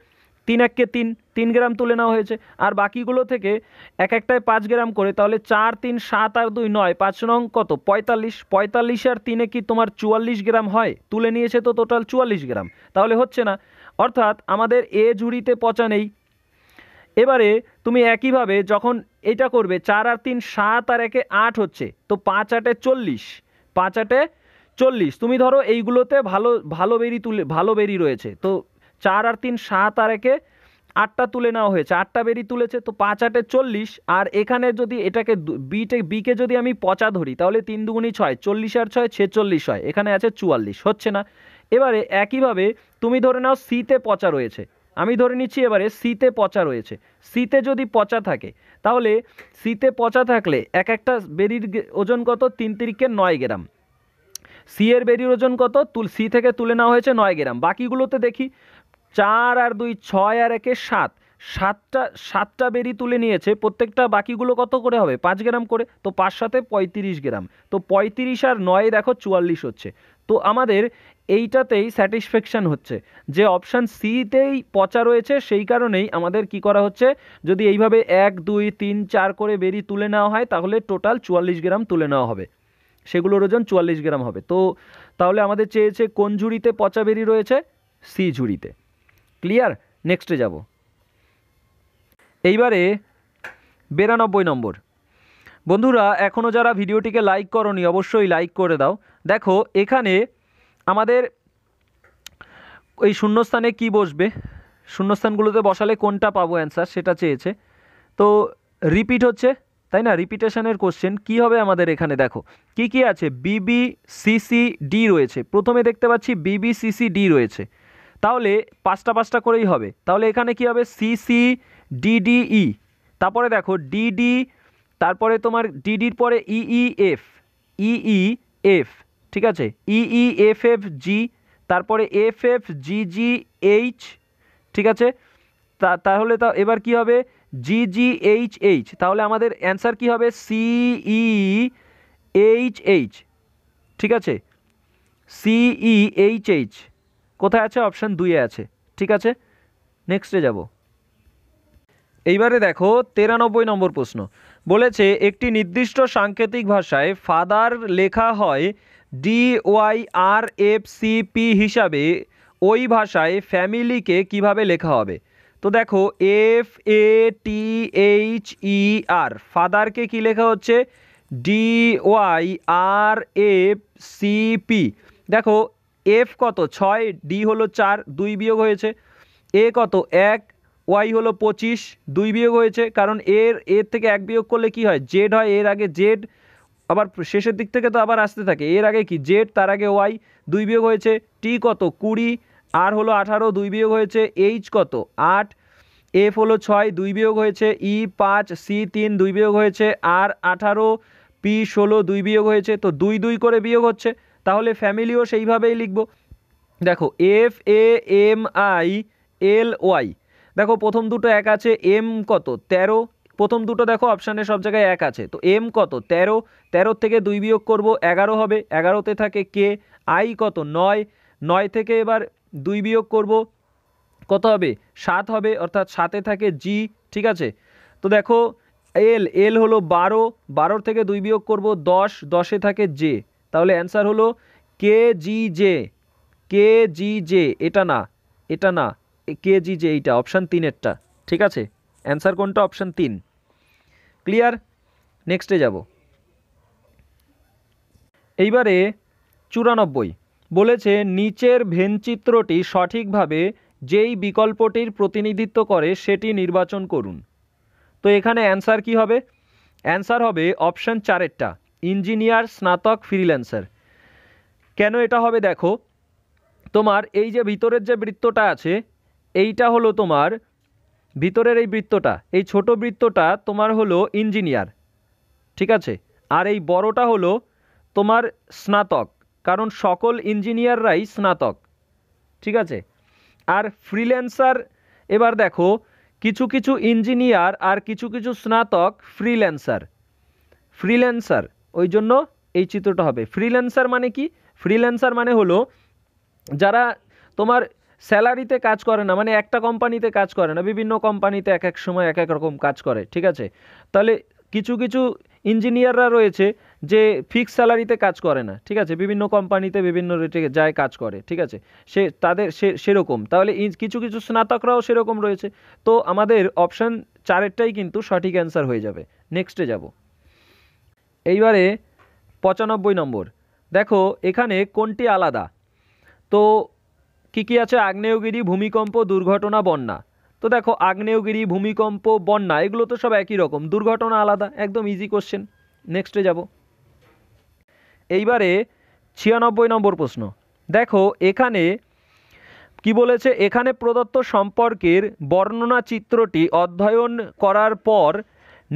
তিন এককে তিন তিন গ্রাম তুলে নেওয়া হয়েছে আর বাকিগুলো থেকে এক একটায় পাঁচ গ্রাম করে তাহলে চার তিন সাত আর দুই নয় পাঁচ নং কত পঁয়তাল্লিশ পঁয়তাল্লিশ আর তিনে কি তোমার চুয়াল্লিশ গ্রাম হয় তুলে নিয়েছে তো টোটাল চুয়াল্লিশ গ্রাম তাহলে হচ্ছে না অর্থাৎ আমাদের এ জুড়িতে পচা নেই এবারে তুমি একইভাবে যখন এটা করবে চার আর তিন সাত আর একে আট হচ্ছে তো পাঁচ আটে চল্লিশ পাঁচ আটে চল্লিশ তুমি ধরো এইগুলোতে ভালো ভালো বেরি তুলে ভালো বেরি রয়েছে তো চার আর তিন সাত আর একে আটটা তুলে নেওয়া হয়েছে আটটা বেরি তুলেছে তো পাঁচ আটে চল্লিশ আর এখানে যদি এটাকে বিটে বিকে যদি আমি পচা ধরি তাহলে তিন দুগুণি ছয় চল্লিশ আর ছয় ছেচল্লিশ হয় এখানে আছে চুয়াল্লিশ হচ্ছে না এবারে একইভাবে তুমি ধরে নাও সিতে পচা রয়েছে আমি ধরে নিচ্ছি এবারে সিতে পচা রয়েছে সিতে যদি পচা থাকে তাহলে সিতে পচা থাকলে এক একটা বেরির ওজন কত তিন তিরিকে নয় গ্রাম সি এর বেরির ওজন কত তুল সি থেকে তুলে নেওয়া হয়েছে নয় গ্রাম বাকিগুলোতে দেখি চার আর দুই ছয় আর একে সাত সাতটা সাতটা বেরি তুলে নিয়েছে প্রত্যেকটা বাকিগুলো কত করে হবে পাঁচ গ্রাম করে তো পাঁচ সাথে পঁয়ত্রিশ গ্রাম তো পঁয়ত্রিশ আর নয় দেখো চুয়াল্লিশ হচ্ছে তো আমাদের এইটাতেই স্যাটিসফ্যাকশান হচ্ছে যে অপশান সিতেই পচা রয়েছে সেই কারণেই আমাদের কি করা হচ্ছে যদি এইভাবে এক দুই তিন চার করে বেরি তুলে নেওয়া হয় তাহলে টোটাল চুয়াল্লিশ গ্রাম তুলে নেওয়া হবে সেগুলোর ওজন চুয়াল্লিশ গ্রাম হবে তো তাহলে আমাদের চেয়েছে কোন ঝুড়িতে পচা বেরি রয়েছে সি ঝুড়িতে ক্লিয়ার নেক্সটে যাব এইবারে বিরানব্বই নম্বর বন্ধুরা এখনও যারা ভিডিওটিকে লাইক করনি অবশ্যই লাইক করে দাও দেখো এখানে আমাদের এই শূন্যস্থানে কি বসবে শূন্যস্থানগুলোতে বসালে কোনটা পাবো অ্যান্সার সেটা চেয়েছে তো রিপিট হচ্ছে তাই না রিপিটেশনের কোশ্চেন কি হবে আমাদের এখানে দেখো কি কি আছে বিবিসিসি ডি রয়েছে প্রথমে দেখতে পাচ্ছি বিবিসিসি ডি রয়েছে তাহলে পাঁচটা পাঁচটা করেই হবে তাহলে এখানে কি হবে সি সি ডিডিই তারপরে দেখো ডিডি তারপরে তোমার ডিডির পরে ইই এফ ইই এফ ঠিক আছে ইই এফ এফ জি তারপরে F F G G H ঠিক আছে তা তাহলে তা এবার কি হবে জি জি এইচ এইচ তাহলে আমাদের অ্যান্সার কি হবে সিই এইচ এইচ ঠিক আছে সিই এইচ এইচ কোথায় আছে অপশান দুইয়ে আছে ঠিক আছে নেক্সটে যাব এইবারে দেখো তেরানব্বই নম্বর প্রশ্ন বলেছে একটি নির্দিষ্ট সাংকেতিক ভাষায় ফাদার লেখা হয় D Y R F C P হিসাবে ওই ভাষায় ফ্যামিলিকে কিভাবে লেখা হবে তো দেখো এফ এ টি এইচ ই আর ফাদারকে কি লেখা হচ্ছে D Y R F C P দেখো এফ কত ছয় ডি হলো চার দুই বিয়োগ হয়েছে এ কত এক ওয়াই হলো পঁচিশ দুই বিয়োগ হয়েছে কারণ এর এর থেকে এক বিয়োগ করলে কি হয় জেড হয় এর আগে জেড আবার শেষের দিক থেকে তো আবার আসতে থাকে এর আগে কি জেড তার আগে ওয়াই দুই বিয়োগ হয়েছে টি কত কুড়ি আর হলো আঠারো দুই বিয়োগ হয়েছে এইচ কত আট এফ হলো ছয় দুই বিয়োগ হয়েছে ই e পাঁচ সি তিন দুই বিয়োগ হয়েছে আর আঠারো পি ষোলো দুই বিয়োগ হয়েছে তো দুই দুই করে বিয়োগ হচ্ছে তাহলে ফ্যামিলিও সেইভাবেই লিখব দেখো F A M I L Y দেখো প্রথম দুটো এক আছে এম কত তেরো প্রথম দুটো দেখো অপশানে সব জায়গায় এক আছে তো এম কত তেরো তেরো থেকে দুই বিয়োগ করব এগারো হবে এগারোতে থাকে কে আই কত নয় নয় থেকে এবার দুই বিয়োগ করব কত হবে সাত হবে অর্থাৎ সাতে থাকে জি ঠিক আছে তো দেখো এল এল হলো বারো বারোর থেকে দুই বিয়োগ করব দশ দশে থাকে জে তাহলে অ্যান্সার হলো কে G J K G J এটা না এটা না কে জি জে এইটা অপশান তিনেরটা ঠিক আছে অ্যান্সার কোনটা অপশান তিন ক্লিয়ার নেক্সটে যাব এইবারে চুরানব্বই বলেছে নিচের ভেনচিত্রটি সঠিকভাবে যেই বিকল্পটির প্রতিনিধিত্ব করে সেটি নির্বাচন করুন তো এখানে অ্যান্সার কি হবে অ্যান্সার হবে অপশান চারেরটা ইঞ্জিনিয়ার স্নাতক ফ্রিল্যান্সার কেন এটা হবে দেখো তোমার এই যে ভিতরের যে বৃত্তটা আছে এইটা হলো তোমার ভিতরের এই বৃত্তটা এই ছোট বৃত্তটা তোমার হলো ইঞ্জিনিয়ার ঠিক আছে আর এই বড়টা হলো তোমার স্নাতক কারণ সকল ইঞ্জিনিয়াররাই স্নাতক ঠিক আছে আর ফ্রিল্যান্সার এবার দেখো কিছু কিছু ইঞ্জিনিয়ার আর কিছু কিছু স্নাতক ফ্রিল্যান্সার ফ্রিল্যান্সার ওই জন্য এই চিত্রটা হবে ফ্রিল্যান্সার মানে কি ফ্রিল্যান্সার মানে হলো যারা তোমার স্যালারিতে কাজ করে না মানে একটা কোম্পানিতে কাজ করে না বিভিন্ন কোম্পানিতে এক এক সময় এক এক রকম কাজ করে ঠিক আছে তাহলে কিছু কিছু ইঞ্জিনিয়াররা রয়েছে যে ফিক্স স্যালারিতে কাজ করে না ঠিক আছে বিভিন্ন কোম্পানিতে বিভিন্ন রেটে যায় কাজ করে ঠিক আছে সে তাদের সে সেরকম তাহলে কিছু কিছু স্নাতকরাও সেরকম রয়েছে তো আমাদের অপশান চারেরটাই কিন্তু সঠিক অ্যান্সার হয়ে যাবে নেক্সটে যাব এইবারে পঁচানব্বই নম্বর দেখো এখানে কোনটি আলাদা তো কি কি আছে আগ্নেয়গিরি ভূমিকম্প দুর্ঘটনা বন্যা তো দেখো আগ্নেয়গিরি ভূমিকম্প বন্যা এগুলো তো সব একই রকম দুর্ঘটনা আলাদা একদম ইজি কোশ্চেন নেক্সটে যাব এইবারে ছিয়ানব্বই নম্বর প্রশ্ন দেখো এখানে কি বলেছে এখানে প্রদত্ত সম্পর্কের বর্ণনা চিত্রটি অধ্যয়ন করার পর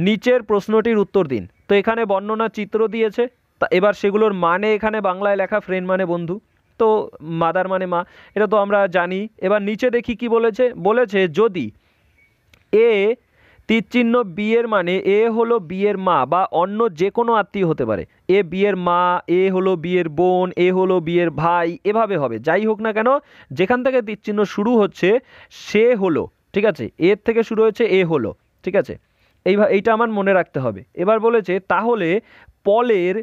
নিচের প্রশ্নটির উত্তর দিন তো এখানে বর্ণনা চিত্র দিয়েছে তা এবার সেগুলোর মানে এখানে বাংলায় লেখা ফ্রেন্ড মানে বন্ধু তো মাদার মানে মা এটা তো আমরা জানি এবার নিচে দেখি কি বলেছে বলেছে যদি এ তীরচিহ্ন বিয়ের মানে এ হলো বিয়ের মা বা অন্য যে কোনো আত্মীয় হতে পারে এ বিয়ের মা এ হলো বিয়ের বোন এ হলো বিয়ের ভাই এভাবে হবে যাই হোক না কেন যেখান থেকে তীরচিহ্ন শুরু হচ্ছে সে হলো ঠিক আছে এর থেকে শুরু হয়েছে এ হলো ঠিক আছে এই এইটা আমার মনে রাখতে হবে এবার বলেছে তাহলে পলের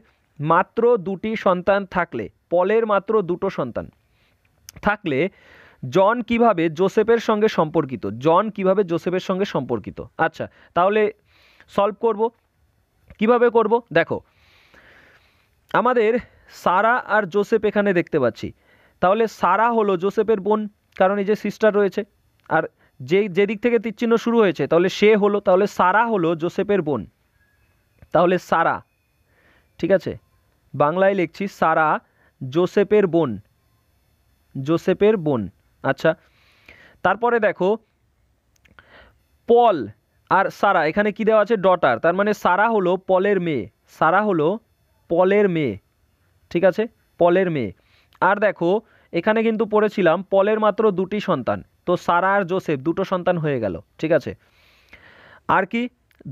মাত্র দুটি সন্তান থাকলে পলের মাত্র দুটো সন্তান থাকলে জন কিভাবে জোসেফের সঙ্গে সম্পর্কিত জন কিভাবে জোসেফের সঙ্গে সম্পর্কিত আচ্ছা তাহলে সলভ করব কিভাবে করব দেখো আমাদের সারা আর জোসেফ এখানে দেখতে পাচ্ছি তাহলে সারা হলো জোসেফের বোন কারণ এই যে সিস্টার রয়েছে আর যে যেদিক থেকে তীরচিহ্ন শুরু হয়েছে তাহলে সে হলো তাহলে সারা হলো জোসেফের বোন তাহলে সারা ঠিক আছে বাংলায় লিখছি সারা জোসেফের বোন জোসেফের বোন আচ্ছা তারপরে দেখো পল আর সারা এখানে কী দেওয়া আছে ডটার তার মানে সারা হলো পলের মেয়ে সারা হলো পলের মেয়ে ঠিক আছে পলের মেয়ে আর দেখো এখানে কিন্তু পড়েছিলাম পলের মাত্র দুটি সন্তান তো সারা আর জোসেফ দুটো সন্তান হয়ে গেল ঠিক আছে আর কি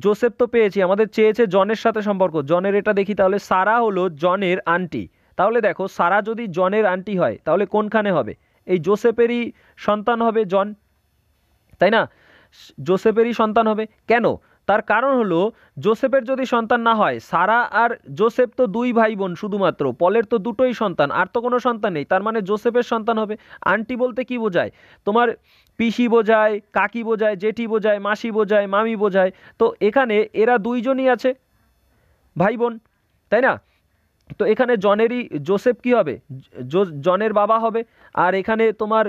জোসেফ তো পেয়েছি আমাদের চেয়েছে জনের সাথে সম্পর্ক জনের এটা দেখি তাহলে সারা হলো জনের আন্টি তাহলে দেখো সারা যদি জনের আন্টি হয় তাহলে কোনখানে হবে এই জোসেফেরই সন্তান হবে জন তাই না জোসেফেরই সন্তান হবে কেন তার কারণ হলো জোসেফের যদি সন্তান না হয় সারা আর জোসেফ তো দুই ভাই বোন শুধুমাত্র পলের তো দুটোই সন্তান আর তো কোনো সন্তান নেই তার মানে জোসেফের সন্তান হবে আন্টি বলতে কি বোঝায় তোমার পিসি বোঝায় কাকি বোঝায় জেঠি বোঝায় মাসি বোঝায় মামি বোঝায় তো এখানে এরা দুইজনই আছে ভাই বোন তাই না তো এখানে জনেরই জোসেফ কি হবে জনের বাবা হবে আর এখানে তোমার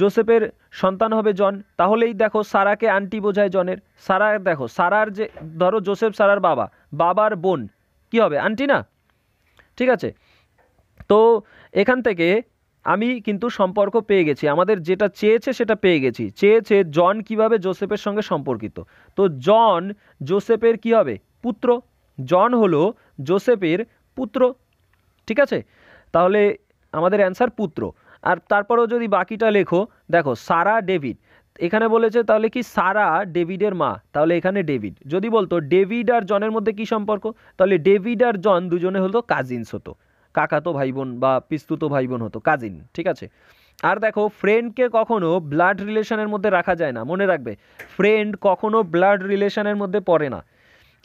জোসেফের সন্তান হবে জন তাহলেই দেখো সারাকে আন্টি বোঝায় জনের সারা দেখো সারার যে ধরো জোসেফ সারার বাবা বাবার বোন কি হবে আন্টি না ঠিক আছে তো এখান থেকে আমি কিন্তু সম্পর্ক পেয়ে গেছি আমাদের যেটা চেয়েছে সেটা পেয়ে গেছি চেয়েছে জন কিভাবে জোসেফের সঙ্গে সম্পর্কিত তো জন জোসেফের কি হবে পুত্র জন হলো জোসেফের পুত্র ঠিক আছে তাহলে আমাদের অ্যান্সার পুত্র আর তারপরেও যদি বাকিটা লেখো দেখো সারা ডেভিড এখানে বলেছে তাহলে কি সারা ডেভিডের মা তাহলে এখানে ডেভিড যদি বলতো ডেভিড আর জনের মধ্যে কি সম্পর্ক তাহলে ডেভিড আর জন দুজনে হলো কাজিনস হতো কাকাতো ভাই বোন বা পিস্তুতো ভাই বোন হতো কাজিন ঠিক আছে আর দেখো ফ্রেন্ডকে কখনো ব্লাড রিলেশনের মধ্যে রাখা যায় না মনে রাখবে ফ্রেন্ড কখনো ব্লাড রিলেশনের মধ্যে পড়ে না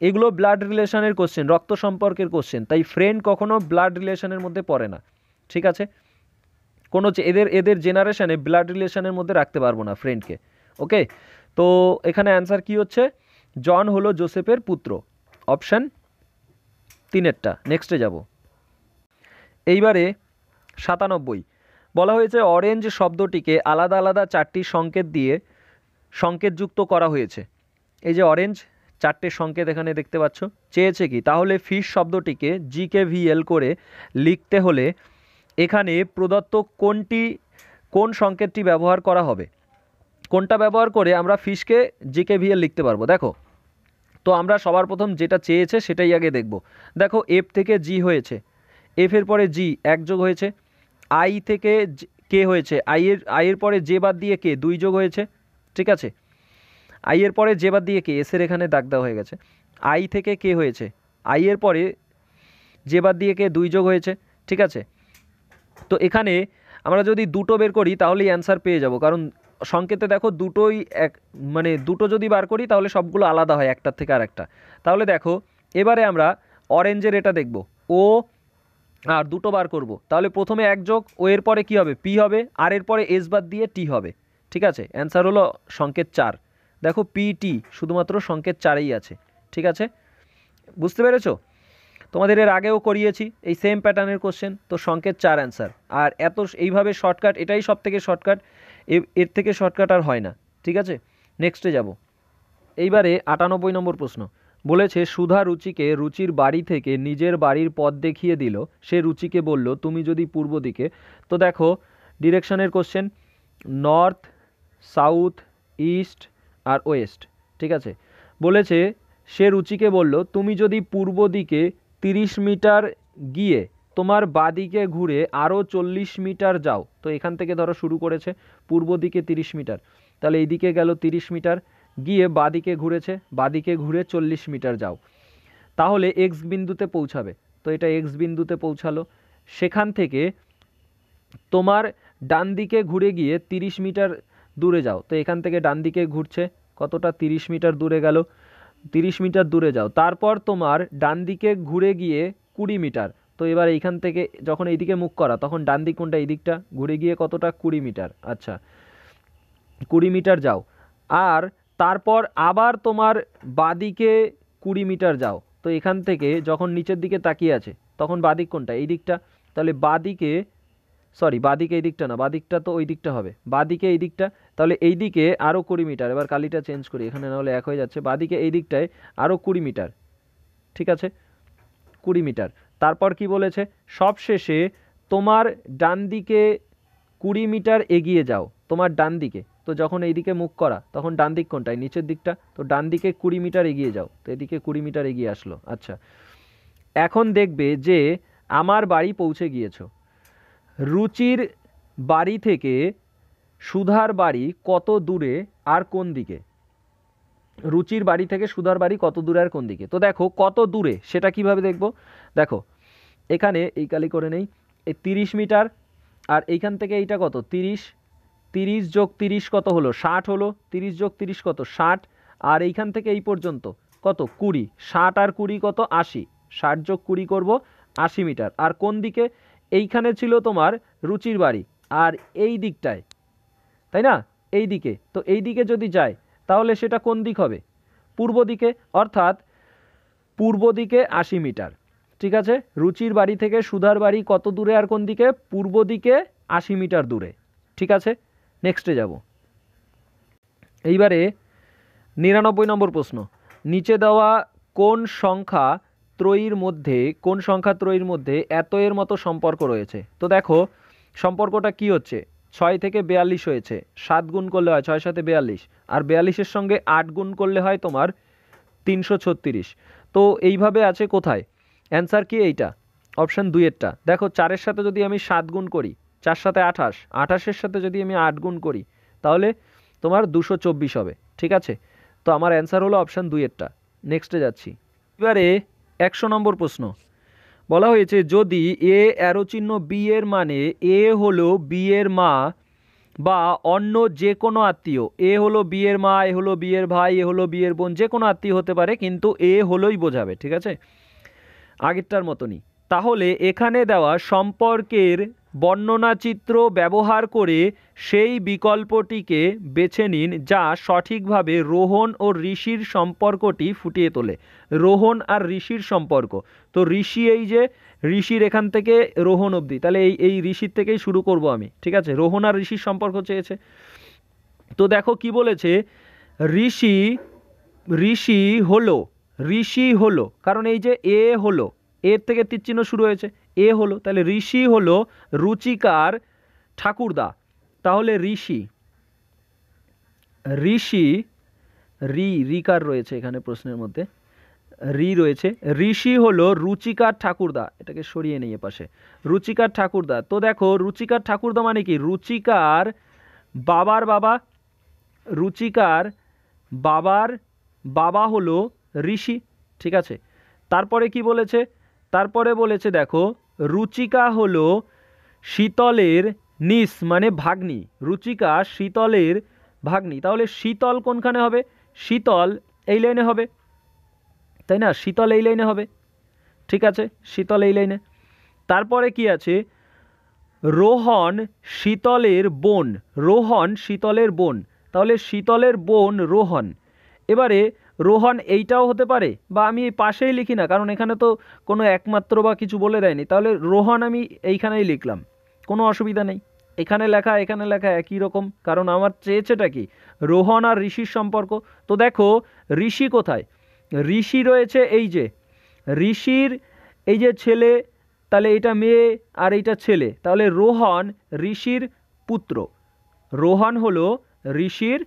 এগুলো ব্লাড রিলেশনের কোশ্চেন রক্ত সম্পর্কের কোশ্চেন তাই ফ্রেন্ড কখনো ব্লাড রিলেশনের মধ্যে পড়ে না ঠিক আছে কোনো এদের এদের জেনারেশানে ব্লাড রিলেশনের মধ্যে রাখতে পারবো না ফ্রেন্ডকে ওকে তো এখানে অ্যান্সার কি হচ্ছে জন হলো জোসেফের পুত্র অপশান তিনেরটা নেক্সটে যাব এইবারে সাতানব্বই বলা হয়েছে অরেঞ্জ শব্দটিকে আলাদা আলাদা চারটি সংকেত দিয়ে সংকেতযুক্ত করা হয়েছে এই যে অরেঞ্জ চারটে সংকেত এখানে দেখতে পাচ্ছ চেয়েছে কি তাহলে ফিশ শব্দটিকে জিকে ভিএল করে লিখতে হলে এখানে প্রদত্ত কোনটি কোন সংকেতটি ব্যবহার করা হবে কোনটা ব্যবহার করে আমরা ফিশকে জেকে ভিএল লিখতে পারবো দেখো তো আমরা সবার প্রথম যেটা চেয়েছে সেটাই আগে দেখব দেখো এফ থেকে জি হয়েছে এফের পরে জি একযোগ হয়েছে আই থেকে কে হয়েছে আইয়ের আইয়ের পরে জে বাদ দিয়ে কে দুই যোগ হয়েছে ঠিক আছে আইয়ের পরে জে বাদ দিয়ে কে এসের এখানে দাগ দেওয়া হয়ে গেছে আই থেকে কে হয়েছে আইয়ের পরে জে বাদ দিয়ে কে দুই যোগ হয়েছে ঠিক আছে তো এখানে আমরা যদি দুটো বের করি তাহলেই অ্যান্সার পেয়ে যাব কারণ সংকেতে দেখো দুটোই এক মানে দুটো যদি বার করি তাহলে সবগুলো আলাদা হয় একটার থেকে আর একটা তাহলে দেখো এবারে আমরা অরেঞ্জের এটা দেখব ও আর দুটো বার করব তাহলে প্রথমে এক যোগ ও এর পরে কী হবে পি হবে আর এর পরে এস বাদ দিয়ে টি হবে ঠিক আছে অ্যান্সার হলো সংকেত চার দেখো পি টি শুধুমাত্র সংকেত চারেই আছে ঠিক আছে বুঝতে পেরেছো তোমাদের এর আগেও করিয়েছি এই সেম প্যাটার্নের কোশ্চেন তো সংকেত চার অ্যান্সার আর এত এইভাবে শর্টকাট এটাই সব থেকে শর্টকাট এর থেকে শর্টকাট আর হয় না ঠিক আছে নেক্সটে যাব এইবারে আটানব্বই নম্বর প্রশ্ন বলেছে সুধা রুচিকে রুচির বাড়ি থেকে নিজের বাড়ির পথ দেখিয়ে দিল সে রুচিকে বলল তুমি যদি পূর্ব দিকে তো দেখো ডিরেকশনের কোশ্চেন নর্থ সাউথ ইস্ট আর ওয়েস্ট ঠিক আছে বলেছে সে রুচিকে বলল তুমি যদি পূর্ব দিকে তিরিশ মিটার গিয়ে তোমার বাদিকে ঘুরে আরও চল্লিশ মিটার যাও তো এখান থেকে ধরো শুরু করেছে পূর্ব দিকে তিরিশ মিটার তাহলে এইদিকে গেল তিরিশ মিটার গিয়ে বাদিকে ঘুরেছে বাদিকে ঘুরে চল্লিশ মিটার যাও তাহলে এক্স বিন্দুতে পৌঁছাবে তো এটা এক্স বিন্দুতে পৌঁছালো সেখান থেকে তোমার ডান দিকে ঘুরে গিয়ে তিরিশ মিটার দূরে যাও তো এখান থেকে ডান দিকে ঘুরছে কতটা তিরিশ মিটার দূরে গেল তিরিশ মিটার দূরে যাও তারপর তোমার ডান দিকে ঘুরে গিয়ে কুড়ি মিটার তো এবার এইখান থেকে যখন এইদিকে মুখ করা তখন ডান দিক কোনটা এই দিকটা ঘুরে গিয়ে কতটা কুড়ি মিটার আচ্ছা কুড়ি মিটার যাও আর তারপর আবার তোমার বাদিকে কুড়ি মিটার যাও তো এখান থেকে যখন নিচের দিকে তাকিয়ে আছে তখন বাদিক কোনটা এই দিকটা তাহলে বাদিকে সরি বাদিকে এই দিকটা না বাদিকটা তো ওই দিকটা হবে বাদিকে এই দিকটা তাহলে এই দিকে আরও কুড়ি মিটার এবার কালিটা চেঞ্জ করি এখানে নাহলে এক হয়ে যাচ্ছে বাদিকে এই দিকটায় আরও কুড়ি মিটার ঠিক আছে কুড়ি মিটার তারপর কি বলেছে সবশেষে তোমার ডান দিকে কুড়ি মিটার এগিয়ে যাও তোমার ডান দিকে তো যখন এই দিকে মুখ করা তখন ডান দিক কোনটায় নিচের দিকটা তো ডান দিকে কুড়ি মিটার এগিয়ে যাও তো এদিকে কুড়ি মিটার এগিয়ে আসলো আচ্ছা এখন দেখবে যে আমার বাড়ি পৌঁছে গিয়েছো রুচির বাড়ি থেকে সুধার বাড়ি কত দূরে আর কোন দিকে রুচির বাড়ি থেকে সুধার বাড়ি কত দূরে আর কোন দিকে তো দেখো কত দূরে সেটা কিভাবে দেখব দেখো এখানে এই কালি করে নেই এই তিরিশ মিটার আর এইখান থেকে এইটা কত তিরিশ তিরিশ যোগ তিরিশ কত হলো ষাট হলো তিরিশ যোগ তিরিশ কত ষাট আর এইখান থেকে এই পর্যন্ত কত কুড়ি ষাট আর কুড়ি কত আশি ষাট যোগ কুড়ি করব আশি মিটার আর কোন দিকে এইখানে ছিল তোমার রুচির বাড়ি আর এই দিকটায় তাই না এই দিকে তো এই দিকে যদি যায় তাহলে সেটা কোন দিক হবে পূর্ব দিকে অর্থাৎ পূর্ব দিকে আশি মিটার ঠিক আছে রুচির বাড়ি থেকে সুধার বাড়ি কত দূরে আর কোন দিকে পূর্ব দিকে আশি মিটার দূরে ঠিক আছে নেক্সটে যাব এইবারে নিরানব্বই নম্বর প্রশ্ন নিচে দেওয়া কোন সংখ্যা ত্রয়ীর মধ্যে কোন সংখ্যা ত্রয়ীর মধ্যে এত এর মতো সম্পর্ক রয়েছে তো দেখো সম্পর্কটা কি হচ্ছে ছয় থেকে বেয়াল্লিশ হয়েছে সাত গুণ করলে হয় ছয় সাথে বেয়াল্লিশ আর বেয়াল্লিশের সঙ্গে আট গুণ করলে হয় তোমার তিনশো ছত্রিশ তো এইভাবে আছে কোথায় অ্যান্সার কি এইটা অপশান দুইয়েরটা দেখো চারের সাথে যদি আমি সাত গুণ করি চার সাথে আঠাশ আঠাশের সাথে যদি আমি আট গুণ করি তাহলে তোমার দুশো চব্বিশ হবে ঠিক আছে তো আমার অ্যান্সার হলো অপশান দুইয়েরটা নেক্সটে যাচ্ছি এবারে একশো নম্বর প্রশ্ন বলা হয়েছে যদি এ অ্যারো চিহ্ন বি এর মানে এ হলো বি এর মা বা অন্য যে কোনো আত্মীয় এ হলো বিয়ের মা এ হলো বিয়ের ভাই এ হলো বিয়ের বোন যে কোনো আত্মীয় হতে পারে কিন্তু এ হলোই বোঝাবে ঠিক আছে আগেরটার মতনই তাহলে এখানে দেওয়া সম্পর্কের বর্ণনাচিত্র ব্যবহার করে সেই বিকল্পটিকে বেছে নিন যা সঠিকভাবে রোহন ও ঋষির সম্পর্কটি ফুটিয়ে তোলে রোহন আর ঋষির সম্পর্ক তো ঋষি এই যে ঋষির এখান থেকে রোহন অবধি তাহলে এই এই ঋষির থেকেই শুরু করব আমি ঠিক আছে রোহন আর ঋষির সম্পর্ক চেয়েছে তো দেখো কি বলেছে ঋষি ঋষি হলো ঋষি হলো কারণ এই যে এ হলো এর থেকে তীর চিহ্ন শুরু হয়েছে এ হলো তাহলে ঋষি হলো রুচিকার ঠাকুরদা তাহলে ঋষি ঋষি রি রিকার রয়েছে এখানে প্রশ্নের মধ্যে রি রয়েছে ঋষি হলো রুচিকার ঠাকুরদা এটাকে সরিয়ে নিয়ে পাশে রুচিকার ঠাকুরদা তো দেখো রুচিকার ঠাকুরদা মানে কি রুচিকার বাবার বাবা রুচিকার বাবার বাবা হলো ঋষি ঠিক আছে তারপরে কি বলেছে তারপরে বলেছে দেখো রুচিকা হলো শীতলের নিস মানে ভাগ্নি রুচিকা শীতলের ভাগ্নি তাহলে শীতল কোনখানে হবে শীতল এই লাইনে হবে তাই না শীতল এই লাইনে হবে ঠিক আছে শীতল এই লাইনে তারপরে কি আছে রোহন শীতলের বোন রোহন শীতলের বোন তাহলে শীতলের বোন রোহন এবারে রোহন এইটাও হতে পারে বা আমি এই পাশেই লিখি না কারণ এখানে তো কোনো একমাত্র বা কিছু বলে দেয়নি তাহলে রোহন আমি এইখানেই লিখলাম কোনো অসুবিধা নেই এখানে লেখা এখানে লেখা একই রকম কারণ আমার চেয়েছেটা কি রোহন আর ঋষির সম্পর্ক তো দেখো ঋষি কোথায় ঋষি রয়েছে এই যে ঋষির এই যে ছেলে তাহলে এটা মেয়ে আর এইটা ছেলে তাহলে রোহন ঋষির পুত্র রোহন হলো ঋষির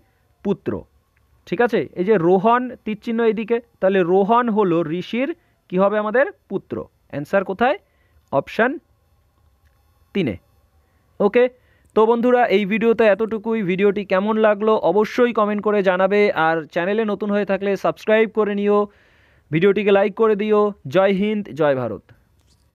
পুত্র ঠিক আছে এই যে রোহন তীরচিহ্ন এদিকে তাহলে রোহন হলো ঋষির কি হবে আমাদের পুত্র অ্যান্সার কোথায় অপশান তিনে ওকে তো বন্ধুরা এই ভিডিওতে এতটুকুই ভিডিওটি কেমন লাগলো অবশ্যই কমেন্ট করে জানাবে আর চ্যানেলে নতুন হয়ে থাকলে সাবস্ক্রাইব করে নিও ভিডিওটিকে লাইক করে দিও জয় হিন্দ জয় ভারত